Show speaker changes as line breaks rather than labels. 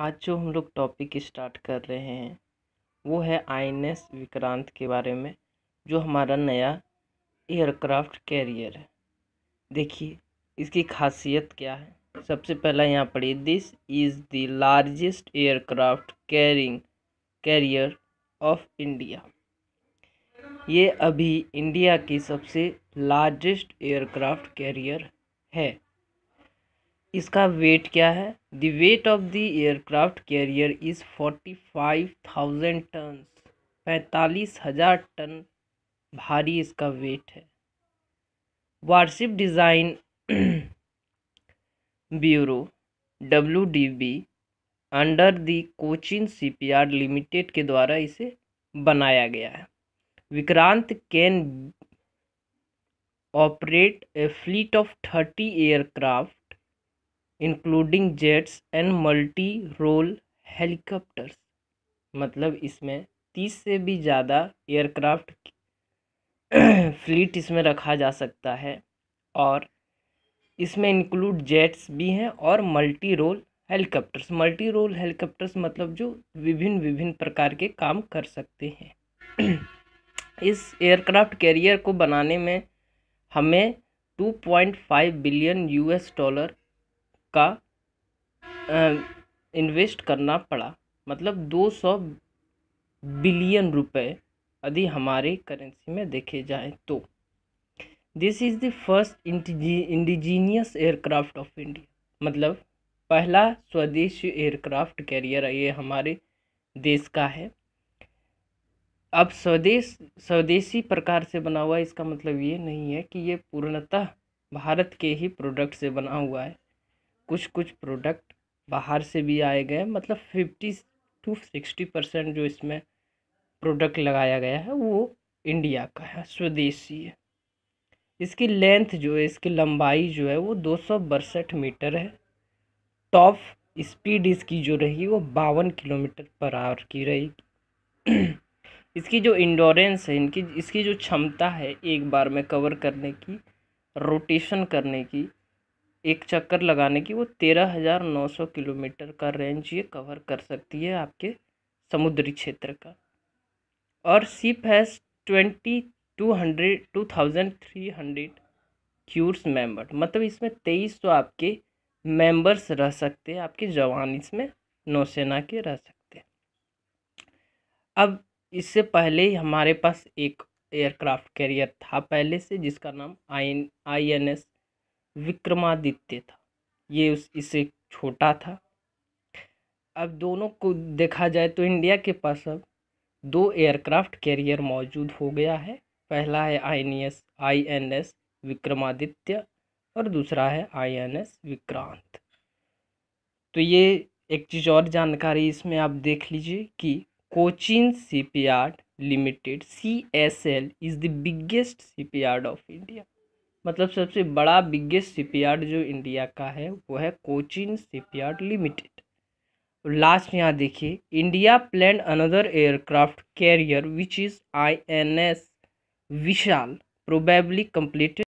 आज जो हम लोग टॉपिक स्टार्ट कर रहे हैं वो है आई एन एस विक्रांत के बारे में जो हमारा नया एयरक्राफ्ट कैरियर है देखिए इसकी खासियत क्या है सबसे पहला यहाँ पढ़िए this is the largest aircraft carrying carrier of India ये अभी इंडिया की सबसे लार्जेस्ट एयरक्राफ्ट कैरियर है इसका वेट क्या है the weight of the aircraft carrier is forty five thousand ton पैंतालीस हज़ार टन भारी इसका वेट है warship design bureau W D B under the Cochin CPR limited के द्वारा इसे बनाया गया है Vikrant can operate a fleet of thirty aircraft including jets and multi role helicopters मतलब इसमें तीस से भी ज़्यादा एयरक्राफ्ट फ्लीट इसमें रखा जा सकता है और इसमें इंक्लूड जेट्स भी हैं और multi role helicopters multi role helicopters मतलब जो विभिन्न विभिन्न प्रकार के काम कर सकते हैं इस एयरक्राफ्ट कैरियर को बनाने में हमें 2.5 बिलियन यूएस डॉलर का इन्वेस्ट करना पड़ा मतलब दो सौ बिलियन रुपए यदि हमारे करेंसी में देखे जाए तो this is the first indigenous aircraft of India मतलब पहला स्वदेशी एयरक्राफ्ट कैरियर ये हमारे देश का है अब स्वदेश स्वदेशी प्रकार से बना हुआ इसका मतलब ये नहीं है कि ये पूर्णतः भारत के ही प्रोडक्ट से बना हुआ है कुछ कुछ प्रोडक्ट बाहर से भी आए गए मतलब फिफ्टी टू सिक्सटी परसेंट जो इसमें प्रोडक्ट लगाया गया है वो इंडिया का है स्वदेशी है इसकी लेंथ जो है इसकी लंबाई जो है वो दो सौ बरसठ मीटर है टॉप स्पीड इसकी जो रहेगी वो बावन किलोमीटर पर आवर की रहेगी इसकी जो इंडोरेंस है इनकी इसकी जो क्षमता है एक बार में कवर करने की रोटेशन करने की एक चक्कर लगाने की वो तेरह हज़ार नौ सौ किलोमीटर का रेंज ये कवर कर सकती है आपके समुद्री क्षेत्र का और ship has twenty two hundred to thousand three hundred crews member मतलब इसमें तेईस सौ तो आपके मेंबर्स रह सकते हैं आपके जवान इसमें नौसेना के रह सकते हैं अब इससे पहले हमारे पास एक एयरक्राफ्ट कैरियर था पहले से जिसका नाम I I N S Vikramaditya था ये उस इससे छोटा था अब दोनों को देखा जाए तो इंडिया के पास अब दो एयरक्राफ्ट कैरियर मौजूद हो गया है पहला है I N S I N S Vikramaditya और दूसरा है आई एन एस विक्रांत तो ये एक चीज़ और जानकारी इसमें आप देख लीजिए कि Cochin shipyard limited C S L is the biggest shipyard of India मतलब सबसे बड़ा बिगेस्ट शिपयार्ड जो इंडिया का है वो है कोचिन शिपयार्ड लिमिटेड लास्ट यहाँ देखिए India plan another aircraft carrier which is I N S Vishal probably completed